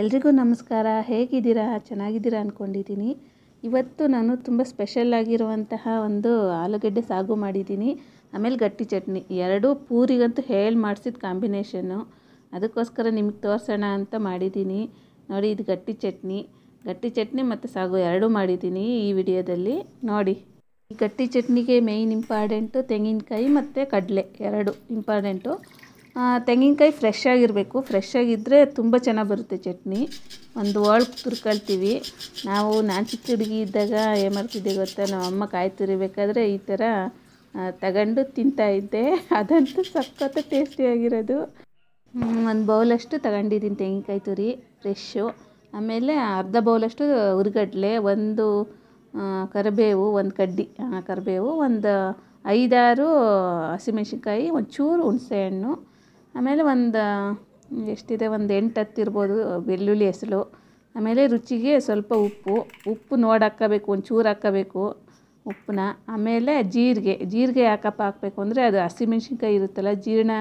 ಎಲ್ರಿಗೂ ನಮಸ್ಕಾರ ಹೇಗಿದ್ದೀರಾ ಚೆನ್ನಾಗಿದ್ದೀರಾ ಅಂದ್ಕೊಂಡಿದ್ದೀನಿ ಇವತ್ತು ನಾನು ತುಂಬ ಸ್ಪೆಷಲ್ ಆಗಿರುವಂತಹ ಒಂದು ಆಲೂಗಡ್ಡೆ ಸಾಗು ಮಾಡಿದ್ದೀನಿ ಆಮೇಲೆ ಗಟ್ಟಿ ಚಟ್ನಿ ಎರಡೂ ಪೂರಿಗಂತೂ ಹೇಳಿ ಮಾಡಿಸಿದ ಕಾಂಬಿನೇಷನ್ನು ಅದಕ್ಕೋಸ್ಕರ ನಿಮಗೆ ತೋರಿಸೋಣ ಅಂತ ಮಾಡಿದ್ದೀನಿ ನೋಡಿ ಇದು ಗಟ್ಟಿ ಚಟ್ನಿ ಗಟ್ಟಿ ಚಟ್ನಿ ಮತ್ತು ಸಾಗು ಎರಡೂ ಮಾಡಿದ್ದೀನಿ ಈ ವಿಡಿಯೋದಲ್ಲಿ ನೋಡಿ ಈ ಗಟ್ಟಿ ಚಟ್ನಿಗೆ ಮೇಯ್ನ್ ಇಂಪಾರ್ಟೆಂಟು ತೆಂಗಿನಕಾಯಿ ಮತ್ತು ಕಡಲೆ ಎರಡು ಇಂಪಾರ್ಟೆಂಟು ತೆಂಗಿನಕಾಯಿ ಫ್ರೆಶ್ ಆಗಿರಬೇಕು ಫ್ರೆಶ್ ಆಗಿದ್ದರೆ ತುಂಬ ಚೆನ್ನಾಗಿ ಬರುತ್ತೆ ಚಟ್ನಿ ಒಂದು ವಾಳ್ ತುರ್ಕೊಳ್ತೀವಿ ನಾವು ನಾನು ಚಿಕ್ಕ ಹುಡುಗಿ ಇದ್ದಾಗ ಏನು ಮಾಡ್ತಿದ್ದೆ ಗೊತ್ತಾ ನಮ್ಮ ಅಮ್ಮ ಕಾಯಿ ತುರಿಬೇಕಾದ್ರೆ ಈ ಥರ ತಗೊಂಡು ತಿಂತಾಯಿದ್ದೆ ಅದಂತೂ ಸಖತ್ತು ಟೇಸ್ಟಿಯಾಗಿರೋದು ಒಂದು ಬೌಲಷ್ಟು ತಗೊಂಡಿದ್ದೀನಿ ತೆಂಗಿನಕಾಯಿ ತುರಿ ಫ್ರೆಶ್ಶು ಆಮೇಲೆ ಅರ್ಧ ಬೌಲಷ್ಟು ಹುರಿಗಡ್ಲೆ ಒಂದು ಕರಿಬೇವು ಒಂದು ಕಡ್ಡಿ ಕರಿಬೇವು ಒಂದು ಐದಾರು ಹಸಿಮೆಣ್ಸಿನ್ಕಾಯಿ ಒಂಚೂರು ಹುಣಸೆಹಣ್ಣು ಆಮೇಲೆ ಒಂದು ಎಷ್ಟಿದೆ ಒಂದು ಎಂಟು ಹತ್ತು ಇರ್ಬೋದು ಬೆಳ್ಳುಳ್ಳಿ ಹೆಸಳು ಆಮೇಲೆ ರುಚಿಗೆ ಸ್ವಲ್ಪ ಉಪ್ಪು ಉಪ್ಪು ನೋಡಿ ಹಾಕ್ಕೋಬೇಕು ಒಂಚೂರು ಹಾಕ್ಕೋಬೇಕು ಉಪ್ಪನ್ನ ಆಮೇಲೆ ಜೀರಿಗೆ ಜೀರಿಗೆ ಯಾಕಪ್ಪ ಹಾಕಬೇಕು ಅಂದರೆ ಅದು ಹಸಿಮೆಣ್ಸಿನ್ಕಾಯಿ ಇರುತ್ತಲ್ಲ ಜೀರ್ಣ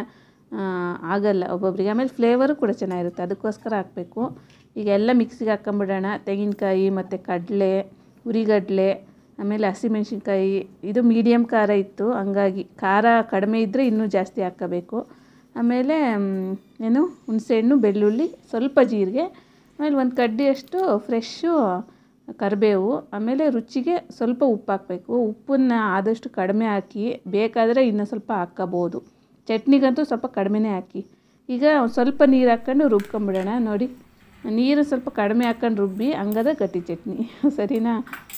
ಆಗಲ್ಲ ಒಬ್ಬೊಬ್ಬರಿಗೆ ಆಮೇಲೆ ಫ್ಲೇವರು ಕೂಡ ಚೆನ್ನಾಗಿರುತ್ತೆ ಅದಕ್ಕೋಸ್ಕರ ಹಾಕಬೇಕು ಈಗ ಎಲ್ಲ ಮಿಕ್ಸಿಗೆ ಹಾಕ್ಕೊಂಬಿಡೋಣ ತೆಂಗಿನಕಾಯಿ ಮತ್ತು ಕಡಲೆ ಹುರಿಗಡಲೆ ಆಮೇಲೆ ಹಸಿಮೆಣ್ಸಿನ್ಕಾಯಿ ಇದು ಮೀಡಿಯಮ್ ಖಾರ ಇತ್ತು ಹಂಗಾಗಿ ಖಾರ ಕಡಿಮೆ ಇದ್ದರೆ ಇನ್ನೂ ಜಾಸ್ತಿ ಹಾಕ್ಕೋಬೇಕು ಆಮೇಲೆ ಏನು ಹುಣಸೆಹಣ್ಣು ಬೆಳ್ಳುಳ್ಳಿ ಸ್ವಲ್ಪ ಜೀರಿಗೆ ಆಮೇಲೆ ಒಂದು ಕಡ್ಡಿಯಷ್ಟು ಫ್ರೆಶ್ಶು ಕರಿಬೇವು ಆಮೇಲೆ ರುಚಿಗೆ ಸ್ವಲ್ಪ ಉಪ್ಪು ಹಾಕಬೇಕು ಉಪ್ಪನ್ನು ಆದಷ್ಟು ಕಡಿಮೆ ಹಾಕಿ ಬೇಕಾದರೆ ಇನ್ನೂ ಸ್ವಲ್ಪ ಹಾಕ್ಕೋಬೋದು ಚಟ್ನಿಗಂತೂ ಸ್ವಲ್ಪ ಕಡಿಮೆನೇ ಹಾಕಿ ಈಗ ಸ್ವಲ್ಪ ನೀರು ಹಾಕ್ಕೊಂಡು ರುಬ್ಕೊಂಬಿಡೋಣ ನೋಡಿ ನೀರು ಸ್ವಲ್ಪ ಕಡಿಮೆ ಹಾಕ್ಕೊಂಡು ರುಬ್ಬಿ ಹಂಗದ ಗಟ್ಟಿ ಚಟ್ನಿ ಸರಿನಾ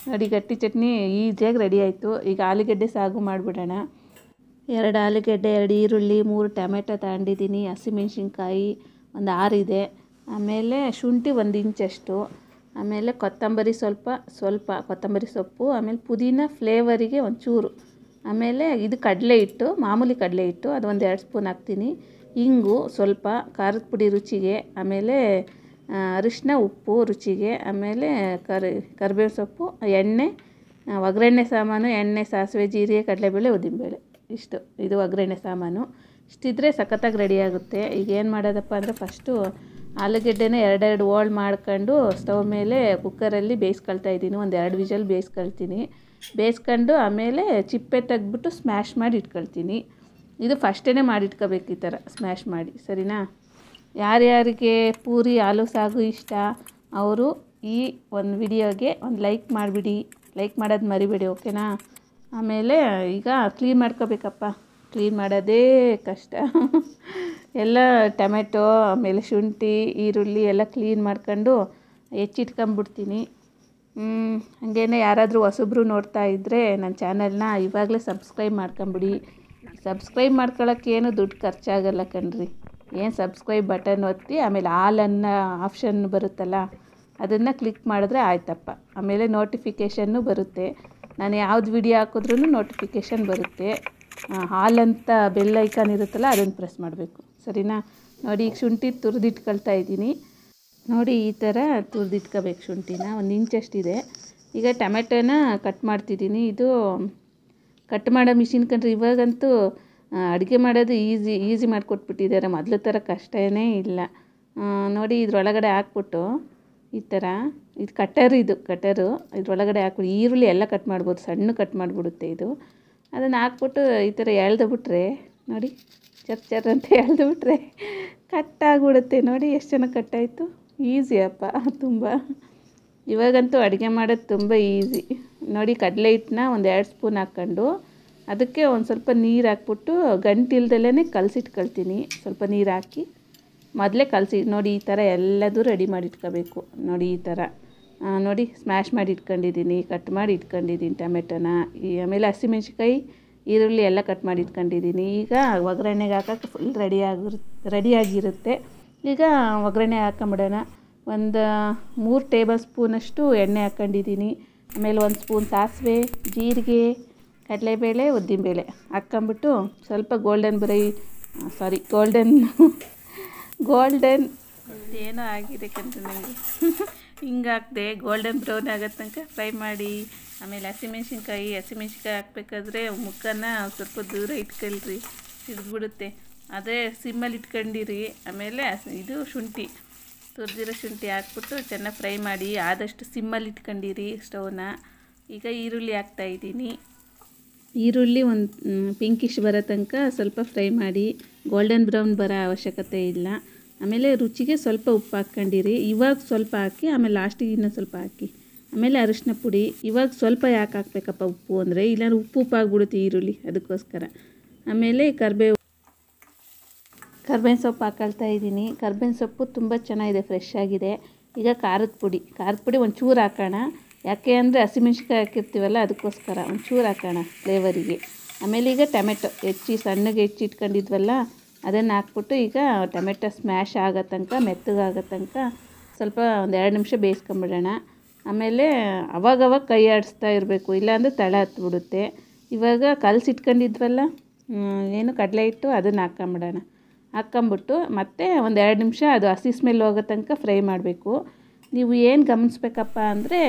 ನೋಡಿ ಗಟ್ಟಿ ಚಟ್ನಿ ಈಸಿಯಾಗಿ ರೆಡಿ ಆಯಿತು ಈಗ ಆಲೂಗಡ್ಡೆ ಸಾಗು ಮಾಡಿಬಿಡೋಣ ಎರಡು ಆಲೂಗೆಡ್ಡೆ ಎರಡು ಈರುಳ್ಳಿ ಮೂರು ಟೊಮೆಟೊ ತಗೊಂಡಿದ್ದೀನಿ ಹಸಿಮೆಣ್ಸಿನ್ಕಾಯಿ ಒಂದು ಆರಿದೆ ಆಮೇಲೆ ಶುಂಠಿ ಒಂದು ಇಂಚಷ್ಟು ಆಮೇಲೆ ಕೊತ್ತಂಬರಿ ಸ್ವಲ್ಪ ಸ್ವಲ್ಪ ಕೊತ್ತಂಬರಿ ಸೊಪ್ಪು ಆಮೇಲೆ ಪುದೀನ ಫ್ಲೇವರಿಗೆ ಒಂಚೂರು ಆಮೇಲೆ ಇದು ಕಡಲೆ ಹಿಟ್ಟು ಮಾಮೂಲಿ ಕಡಲೆ ಹಿಟ್ಟು ಅದು ಒಂದು ಎರಡು ಸ್ಪೂನ್ ಹಾಕ್ತೀನಿ ಇಂಗು ಸ್ವಲ್ಪ ಖಾರದ ಪುಡಿ ರುಚಿಗೆ ಆಮೇಲೆ ಅರಿಶಿನ ಉಪ್ಪು ರುಚಿಗೆ ಆಮೇಲೆ ಕರಿ ಕರಿಬೇವು ಸೊಪ್ಪು ಎಣ್ಣೆ ಒಗ್ಗರಣೆ ಸಾಮಾನು ಎಣ್ಣೆ ಸಾಸಿವೆ ಜೀರಿಗೆ ಕಡಲೆಬೇಳೆ ಉದ್ದಿನಬೇಳೆ ಇಷ್ಟು ಇದು ಒಗ್ಗರಣೆ ಸಾಮಾನು ಇಷ್ಟಿದ್ರೆ ಸಖತ್ತಾಗಿ ರೆಡಿಯಾಗುತ್ತೆ ಈಗ ಏನು ಮಾಡೋದಪ್ಪ ಅಂದರೆ ಫಸ್ಟು ಆಲೂಗೆಡ್ಡೆನ ಎರಡೆರಡು ಓಲ್ಡ್ ಮಾಡ್ಕೊಂಡು ಸ್ಟವ್ ಮೇಲೆ ಕುಕ್ಕರಲ್ಲಿ ಬೇಯಿಸ್ಕೊಳ್ತಾ ಇದ್ದೀನಿ ಒಂದು ಎರಡು ವಿಜಲ್ ಬೇಯಿಸ್ಕೊಳ್ತೀನಿ ಬೇಯಿಸ್ಕೊಂಡು ಆಮೇಲೆ ಚಿಪ್ಪೆ ತೆಗೆದ್ಬಿಟ್ಟು ಸ್ಮ್ಯಾಶ್ ಮಾಡಿ ಇಟ್ಕೊಳ್ತೀನಿ ಇದು ಫಸ್ಟೇ ಇಟ್ಕೋಬೇಕು ಈ ಥರ ಸ್ಮ್ಯಾಶ್ ಮಾಡಿ ಸರಿನಾ ಯಾರ್ಯಾರಿಗೆ ಪೂರಿ ಆಲೂ ಸಾಗು ಇಷ್ಟ ಅವರು ಈ ಒಂದು ವಿಡಿಯೋಗೆ ಒಂದು ಲೈಕ್ ಮಾಡಿಬಿಡಿ ಲೈಕ್ ಮಾಡೋದು ಮರಿಬೇಡಿ ಓಕೆನಾ ಆಮೇಲೆ ಈಗ ಕ್ಲೀನ್ ಮಾಡ್ಕೋಬೇಕಪ್ಪ ಕ್ಲೀನ್ ಮಾಡೋದೇ ಕಷ್ಟ ಎಲ್ಲ ಟೊಮೆಟೊ ಆಮೇಲೆ ಶುಂಠಿ ಈರುಳ್ಳಿ ಎಲ್ಲ ಕ್ಲೀನ್ ಮಾಡ್ಕೊಂಡು ಹೆಚ್ಚಿಟ್ಕೊಂಬಿಡ್ತೀನಿ ಹಾಗೇನೆ ಯಾರಾದರೂ ಹೊಸಬ್ರು ನೋಡ್ತಾ ಇದ್ದರೆ ನನ್ನ ಚಾನಲ್ನ ಇವಾಗಲೇ ಸಬ್ಸ್ಕ್ರೈಬ್ ಮಾಡ್ಕೊಂಬಿಡಿ ಸಬ್ಸ್ಕ್ರೈಬ್ ಮಾಡ್ಕೊಳ್ಳೋಕ್ಕೆ ಏನು ದುಡ್ಡು ಖರ್ಚಾಗಲ್ಲ ಕಣ್ರಿ ಏನು ಸಬ್ಸ್ಕ್ರೈಬ್ ಬಟನ್ ಒತ್ತಿ ಆಮೇಲೆ ಹಾಲನ್ನು ಆಪ್ಷನ್ ಬರುತ್ತಲ್ಲ ಅದನ್ನು ಕ್ಲಿಕ್ ಮಾಡಿದ್ರೆ ಆಯ್ತಪ್ಪ ಆಮೇಲೆ ನೋಟಿಫಿಕೇಷನ್ನು ಬರುತ್ತೆ ನಾನು ಯಾವ್ದು ವಿಡಿಯೋ ಹಾಕಿದ್ರೂ ನೋಟಿಫಿಕೇಷನ್ ಬರುತ್ತೆ ಹಾಲ್ ಅಂತ ಬೆಲ್ ಐಕಾನ್ ಇರುತ್ತಲ್ಲ ಅದನ್ನು ಪ್ರೆಸ್ ಮಾಡಬೇಕು ಸರಿನಾ ನೋಡಿ ಈಗ ಶುಂಠಿ ತುರಿದಿಟ್ಕೊಳ್ತಾ ಇದ್ದೀನಿ ನೋಡಿ ಈ ಥರ ತುರಿದಿಟ್ಕೋಬೇಕು ಶುಂಠಿನ ಒಂದು ಇಂಚಷ್ಟಿದೆ ಈಗ ಟೊಮೆಟೋನ ಕಟ್ ಮಾಡ್ತಿದ್ದೀನಿ ಇದು ಕಟ್ ಮಾಡೋ ಮಿಷಿನ್ ಕಂಡ್ರೆ ಇವಾಗಂತೂ ಅಡುಗೆ ಮಾಡೋದು ಈಸಿ ಈಸಿ ಮಾಡಿಕೊಟ್ಬಿಟ್ಟಿದ್ದಾರೆ ಮೊದಲ ಥರ ಕಷ್ಟವೇ ಇಲ್ಲ ನೋಡಿ ಇದ್ರೊಳಗಡೆ ಹಾಕ್ಬಿಟ್ಟು ಈ ಥರ ಇದು ಕಟರ್ ಇದು ಕಟರು ಇದ್ರೊಳಗಡೆ ಹಾಕ್ಬಿಟ್ಟು ಈರುಳ್ಳಿ ಎಲ್ಲ ಕಟ್ ಮಾಡ್ಬೋದು ಸಣ್ಣ ಕಟ್ ಮಾಡಿಬಿಡುತ್ತೆ ಇದು ಅದನ್ನು ಹಾಕ್ಬಿಟ್ಟು ಈ ಥರ ಎಳ್ದು ನೋಡಿ ಚರ್ ಚರ್ ಅಂತ ಎಳೆದುಬಿಟ್ರೆ ಬಿಟ್ರೆ ಕಟ್ಟಾಗ್ಬಿಡುತ್ತೆ ನೋಡಿ ಎಷ್ಟು ಚೆನ್ನಾಗಿ ಕಟ್ಟಾಯಿತು ಈಸಿ ಅಪ್ಪ ತುಂಬ ಇವಾಗಂತೂ ಅಡುಗೆ ಮಾಡೋದು ತುಂಬ ಈಸಿ ನೋಡಿ ಕಡಲೆ ಹಿಟ್ಟನ್ನ ಒಂದು ಎರಡು ಸ್ಪೂನ್ ಹಾಕ್ಕೊಂಡು ಅದಕ್ಕೆ ಒಂದು ಸ್ವಲ್ಪ ನೀರು ಹಾಕ್ಬಿಟ್ಟು ಗಂಟಿಲ್ದಲೇ ಕಲಸಿಟ್ಕೊಳ್ತೀನಿ ಸ್ವಲ್ಪ ನೀರು ಹಾಕಿ ಮೊದಲೇ ಕಲಸಿ ನೋಡಿ ಈ ಥರ ಎಲ್ಲದೂ ರೆಡಿ ಮಾಡಿ ಇಟ್ಕೋಬೇಕು ನೋಡಿ ಈ ಥರ ನೋಡಿ ಸ್ಮ್ಯಾಶ್ ಮಾಡಿ ಇಟ್ಕೊಂಡಿದ್ದೀನಿ ಕಟ್ ಮಾಡಿ ಇಟ್ಕೊಂಡಿದ್ದೀನಿ ಟೊಮೆಟೊನ ಆಮೇಲೆ ಹಸಿಮೆಣ್ಸಿಕಾಯಿ ಈರುಳ್ಳಿ ಎಲ್ಲ ಕಟ್ ಮಾಡಿ ಇಟ್ಕೊಂಡಿದ್ದೀನಿ ಈಗ ಒಗ್ಗರಣೆಗೆ ಹಾಕೋಕ್ಕೆ ಫುಲ್ ರೆಡಿಯಾಗಿರು ರೆಡಿಯಾಗಿರುತ್ತೆ ಈಗ ಒಗ್ಗರಣೆ ಹಾಕೊಂಬಿಡೋಣ ಒಂದು ಮೂರು ಟೇಬಲ್ ಸ್ಪೂನಷ್ಟು ಎಣ್ಣೆ ಹಾಕ್ಕೊಂಡಿದ್ದೀನಿ ಆಮೇಲೆ ಒಂದು ಸ್ಪೂನ್ ಸಾಸಿವೆ ಜೀರಿಗೆ ಕಡಲೆಬೇಳೆ ಉದ್ದಿನಬೇಳೆ ಹಾಕ್ಕೊಂಬಿಟ್ಟು ಸ್ವಲ್ಪ ಗೋಲ್ಡನ್ ಬ್ರೈ ಸಾರಿ ಗೋಲ್ಡನ್ ಗೋಲ್ಡನ್ ಏನೋ ಆಗಿದೆ ಕಂತ ನನಗೆ ಹಿಂಗಾಕ್ದೆ ಗೋಲ್ಡನ್ ಬ್ರೌನ್ ಆಗೋ ತನಕ ಫ್ರೈ ಮಾಡಿ ಆಮೇಲೆ ಹಸಿಮೆಣ್ಸಿನ್ಕಾಯಿ ಹಸಿಮೆಣ್ಸಿನ್ಕಾಯಿ ಹಾಕ್ಬೇಕಾದ್ರೆ ಮುಖನ ಸ್ವಲ್ಪ ದೂರ ಇಟ್ಕೊಳ್ರಿ ಸಿಡಿದ್ಬಿಡುತ್ತೆ ಅದೇ ಸಿಮ್ಮಲ್ಲಿ ಇಟ್ಕೊಂಡಿರಿ ಆಮೇಲೆ ಇದು ಶುಂಠಿ ತುರಿದಿರೋ ಶುಂಠಿ ಹಾಕ್ಬಿಟ್ಟು ಚೆನ್ನಾಗಿ ಫ್ರೈ ಮಾಡಿ ಆದಷ್ಟು ಸಿಮ್ಮಲ್ಲಿ ಇಟ್ಕೊಂಡಿರಿ ಸ್ಟೌನ ಈಗ ಈರುಳ್ಳಿ ಹಾಕ್ತಾಯಿದ್ದೀನಿ ಈರುಳ್ಳಿ ಒಂದು ಪಿಂಕಿಶ್ ಬರೋ ತನಕ ಸ್ವಲ್ಪ ಫ್ರೈ ಮಾಡಿ ಗೋಲ್ಡನ್ ಬ್ರೌನ್ ಬರೋ ಅವಶ್ಯಕತೆ ಇಲ್ಲ ಆಮೇಲೆ ರುಚಿಗೆ ಸ್ವಲ್ಪ ಉಪ್ಪು ಹಾಕ್ಕೊಂಡಿರಿ ಇವಾಗ ಸ್ವಲ್ಪ ಹಾಕಿ ಆಮೇಲೆ ಲಾಸ್ಟಿಗೆ ಇನ್ನೂ ಸ್ವಲ್ಪ ಹಾಕಿ ಆಮೇಲೆ ಅರಿಶಿನ ಪುಡಿ ಇವಾಗ ಸ್ವಲ್ಪ ಯಾಕೆ ಹಾಕ್ಬೇಕಪ್ಪ ಉಪ್ಪು ಅಂದರೆ ಇಲ್ಲಾಂದ್ರೆ ಉಪ್ಪು ಉಪ್ಪು ಆಗ್ಬಿಡುತ್ತೆ ಈರುಳ್ಳಿ ಅದಕ್ಕೋಸ್ಕರ ಆಮೇಲೆ ಕರಿಬೇವು ಕರ್ಬೇವಿನ ಸೊಪ್ಪು ಹಾಕೊಳ್ತಾ ಇದ್ದೀನಿ ಕರ್ಬೇವಿನ ಸೊಪ್ಪು ತುಂಬ ಚೆನ್ನಾಗಿದೆ ಫ್ರೆಶ್ ಆಗಿದೆ ಈಗ ಖಾರದ ಪುಡಿ ಖಾರದ ಪುಡಿ ಒಂಚೂರು ಹಾಕೋಣ ಯಾಕೆ ಅಂದರೆ ಹಸಿಮೆಣ್ಸಿಕಾಯಿ ಹಾಕಿರ್ತೀವಲ್ಲ ಅದಕ್ಕೋಸ್ಕರ ಒಂಚೂರು ಹಾಕೋಣ ಫ್ಲೇವರಿಗೆ ಆಮೇಲೆ ಈಗ ಟೊಮೆಟೊ ಹೆಚ್ಚಿ ಸಣ್ಣಗೆ ಹೆಚ್ಚಿ ಇಟ್ಕೊಂಡಿದ್ವಲ್ಲ ಅದನ್ನು ಹಾಕ್ಬಿಟ್ಟು ಈಗ ಟೊಮೆಟೊ ಸ್ಮ್ಯಾಶ್ ಆಗೋ ತನಕ ಮೆತ್ತಗಾಗೋ ತನಕ ಸ್ವಲ್ಪ ಒಂದು ಎರಡು ನಿಮಿಷ ಬೇಯಿಸ್ಕೊಂಬಿಡೋಣ ಆಮೇಲೆ ಅವಾಗವಾಗ ಕೈ ಆಡಿಸ್ತಾ ಇರಬೇಕು ಇಲ್ಲಾಂದರೆ ತಳ ಹತ್ಬಿಡುತ್ತೆ ಇವಾಗ ಕಲಸಿಟ್ಕೊಂಡಿದ್ವಲ್ಲ ಏನು ಕಡಲೆ ಇಟ್ಟು ಅದನ್ನು ಹಾಕ್ಕೊಂಬಿಡೋಣ ಹಾಕ್ಕೊಂಬಿಟ್ಟು ಮತ್ತೆ ಒಂದು ಎರಡು ನಿಮಿಷ ಅದು ಹಸಿ ಸ್ಮೆಲ್ ಹೋಗೋ ತನಕ ಫ್ರೈ ಮಾಡಬೇಕು ನೀವು ಏನು ಗಮನಿಸ್ಬೇಕಪ್ಪ ಅಂದರೆ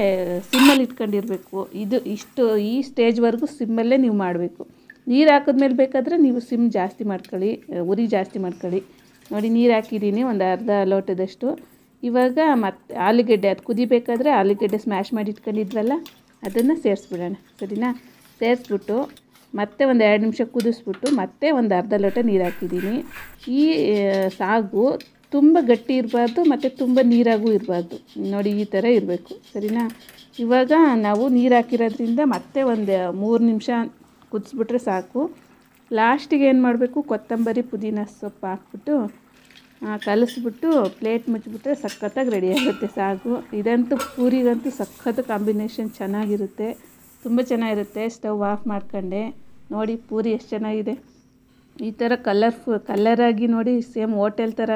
ಸಿಮ್ಮಲ್ಲಿ ಇಟ್ಕೊಂಡಿರಬೇಕು ಇದು ಇಷ್ಟು ಈ ಸ್ಟೇಜ್ವರೆಗೂ ಸಿಮ್ಮಲ್ಲೇ ನೀವು ಮಾಡಬೇಕು ನೀರು ಹಾಕಿದ್ಮೇಲೆ ಬೇಕಾದರೆ ನೀವು ಸಿಮ್ ಜಾಸ್ತಿ ಮಾಡ್ಕೊಳ್ಳಿ ಉರಿ ಜಾಸ್ತಿ ಮಾಡ್ಕೊಳ್ಳಿ ನೋಡಿ ನೀರು ಹಾಕಿದ್ದೀನಿ ಒಂದು ಅರ್ಧ ಲೋಟದಷ್ಟು ಇವಾಗ ಮತ್ತೆ ಆಲೂಗೆಡ್ಡೆ ಅದು ಕುದಿಬೇಕಾದ್ರೆ ಆಲೂಗೆಡ್ಡೆ ಸ್ಮ್ಯಾಶ್ ಮಾಡಿ ಇಟ್ಕೊಂಡಿದ್ವಲ್ಲ ಅದನ್ನು ಸೇರಿಸ್ಬಿಡೋಣ ಸರಿನಾ ಸೇರಿಸ್ಬಿಟ್ಟು ಮತ್ತೆ ಒಂದು ಎರಡು ನಿಮಿಷ ಕುದಿಸ್ಬಿಟ್ಟು ಮತ್ತೆ ಒಂದು ಅರ್ಧ ಲೋಟ ನೀರು ಹಾಕಿದ್ದೀನಿ ಈ ಸಾಗು ತುಂಬ ಗಟ್ಟಿ ಇರಬಾರ್ದು ಮತ್ತು ತುಂಬ ನೀರಾಗೂ ಇರಬಾರ್ದು ನೋಡಿ ಈ ಥರ ಇರಬೇಕು ಸರಿನಾ ಇವಾಗ ನಾವು ನೀರು ಹಾಕಿರೋದ್ರಿಂದ ಮತ್ತೆ ಒಂದು ಮೂರು ನಿಮಿಷ ಕುದಿಸ್ಬಿಟ್ರೆ ಸಾಕು ಲಾಸ್ಟಿಗೆ ಏನು ಮಾಡಬೇಕು ಕೊತ್ತಂಬರಿ ಪುದೀನ ಸೊಪ್ಪು ಹಾಕ್ಬಿಟ್ಟು ಕಲಿಸ್ಬಿಟ್ಟು ಪ್ಲೇಟ್ ಮುಚ್ಚಿಬಿಟ್ರೆ ಸಖತ್ತಾಗಿ ರೆಡಿ ಆಗುತ್ತೆ ಸಾಕು ಇದಂತೂ ಪೂರಿಗಂತೂ ಸಖತ್ತು ಕಾಂಬಿನೇಷನ್ ಚೆನ್ನಾಗಿರುತ್ತೆ ತುಂಬ ಚೆನ್ನಾಗಿರುತ್ತೆ ಸ್ಟವ್ ಆಫ್ ಮಾಡ್ಕೊಂಡೆ ನೋಡಿ ಪೂರಿ ಎಷ್ಟು ಚೆನ್ನಾಗಿದೆ ಈ ಥರ ಕಲರ್ಫು ಕಲರಾಗಿ ನೋಡಿ ಸೇಮ್ ಹೋಟೆಲ್ ಥರ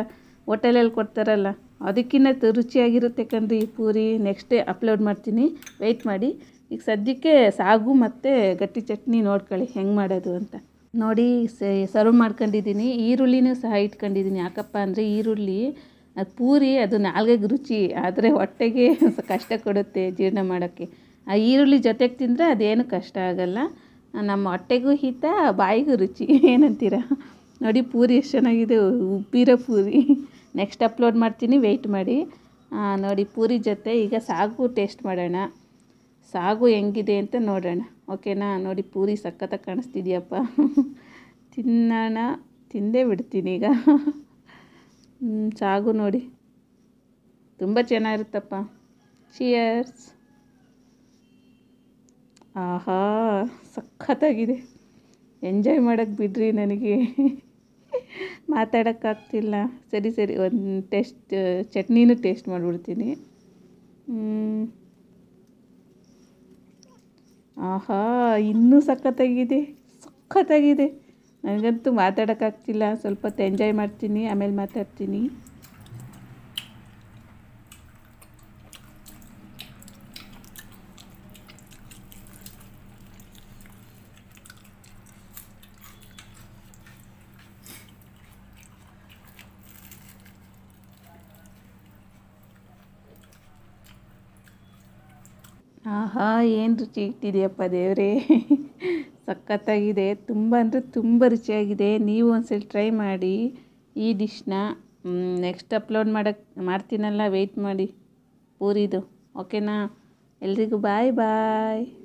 ಹೋಟೆಲಲ್ಲಿ ಕೊಡ್ತಾರಲ್ಲ ಅದಕ್ಕಿಂತ ರುಚಿಯಾಗಿರುತ್ತೆ ಕಣ್ರಿ ಈ ಪೂರಿ ನೆಕ್ಸ್ಟ್ ಡೇ ಅಪ್ಲೋಡ್ ಮಾಡ್ತೀನಿ ವೆಯ್ಟ್ ಮಾಡಿ ಈಗ ಸದ್ಯಕ್ಕೆ ಸಾಗು ಮತ್ತು ಗಟ್ಟಿ ಚಟ್ನಿ ನೋಡ್ಕೊಳ್ಳಿ ಹೆಂಗೆ ಮಾಡೋದು ಅಂತ ನೋಡಿ ಸರ್ವ್ ಮಾಡ್ಕೊಂಡಿದ್ದೀನಿ ಈರುಳ್ಳಿನೂ ಸಹ ಇಟ್ಕೊಂಡಿದ್ದೀನಿ ಯಾಕಪ್ಪ ಅಂದರೆ ಈರುಳ್ಳಿ ಅದು ಪೂರಿ ಅದು ನಾಲ್ಗೆಗೆ ರುಚಿ ಆದರೆ ಹೊಟ್ಟೆಗೆ ಕಷ್ಟ ಕೊಡುತ್ತೆ ಜೀರ್ಣ ಮಾಡೋಕ್ಕೆ ಆ ಈರುಳ್ಳಿ ಜೊತೆಗೆ ತಿಂದರೆ ಅದೇನು ಕಷ್ಟ ಆಗಲ್ಲ ನಮ್ಮ ಹೊಟ್ಟೆಗೂ ಹಿತ ಬಾಯಿಗೂ ರುಚಿ ಏನಂತೀರ ನೋಡಿ ಪೂರಿ ಎಷ್ಟು ಚೆನ್ನಾಗಿದೆ ಉಬ್ಬಿರೋ ಪೂರಿ ನೆಕ್ಸ್ಟ್ ಅಪ್ಲೋಡ್ ಮಾಡ್ತೀನಿ ವೆಯ್ಟ್ ಮಾಡಿ ನೋಡಿ ಪೂರಿ ಜೊತೆ ಈಗ ಸಾಗು ಟೇಸ್ಟ್ ಮಾಡೋಣ ಸಾಗು ಹೆಂಗಿದೆ ಅಂತ ನೋಡೋಣ ಓಕೆನಾ ನೋಡಿ ಪೂರಿ ಸಖತ್ತಾಗಿ ಕಾಣಿಸ್ತಿದ್ಯಪ್ಪ ತಿನ್ನೋಣ ತಿಂದೇ ಬಿಡ್ತೀನಿ ಈಗ ಸಾಗು ನೋಡಿ ತುಂಬ ಚೆನ್ನಾಗಿರುತ್ತಪ್ಪ ಚಿಯರ್ಸ್ ಆಹಾ ಸಖತ್ತಾಗಿದೆ ಎಂಜಾಯ್ ಮಾಡೋಕ್ಕೆ ಬಿಡ್ರಿ ನನಗೆ ಮಾತಾಡೋಕ್ಕಾಗ್ತಿಲ್ಲ ಸರಿ ಸರಿ ಒಂದು ಟೇಸ್ಟ್ ಚಟ್ನಿನೂ ಟೇಸ್ಟ್ ಮಾಡಿಬಿಡ್ತೀನಿ ಆಹಾ ಇನ್ನೂ ಸಖತ್ತಾಗಿದೆ ಸಖತ್ತಾಗಿದೆ ನನಗಂತೂ ಮಾತಾಡೋಕ್ಕಾಗ್ತಿಲ್ಲ ಸ್ವಲ್ಪ ಹೊತ್ತು ಎಂಜಾಯ್ ಮಾಡ್ತೀನಿ ಆಮೇಲೆ ಮಾತಾಡ್ತೀನಿ ಆಹಾ ಏನು ರುಚಿ ಇಟ್ಟಿದೆಯಪ್ಪ ದೇವರೇ ಸಕ್ಕತ್ತಾಗಿದೆ ತುಂಬ ಅಂದರೆ ತುಂಬ ರುಚಿಯಾಗಿದೆ ನೀವು ಒಂದ್ಸಲ ಟ್ರೈ ಮಾಡಿ ಈ ಡಿಶ್ನ ನೆಕ್ಸ್ಟ್ ಅಪ್ಲೋಡ್ ಮಾಡೋಕ್ಕೆ ಮಾಡ್ತೀನಲ್ಲ ವೆಯ್ಟ್ ಮಾಡಿ ಪೂರಿದು ಓಕೆನಾ ಎಲ್ರಿಗೂ ಬಾಯ್ ಬಾಯ್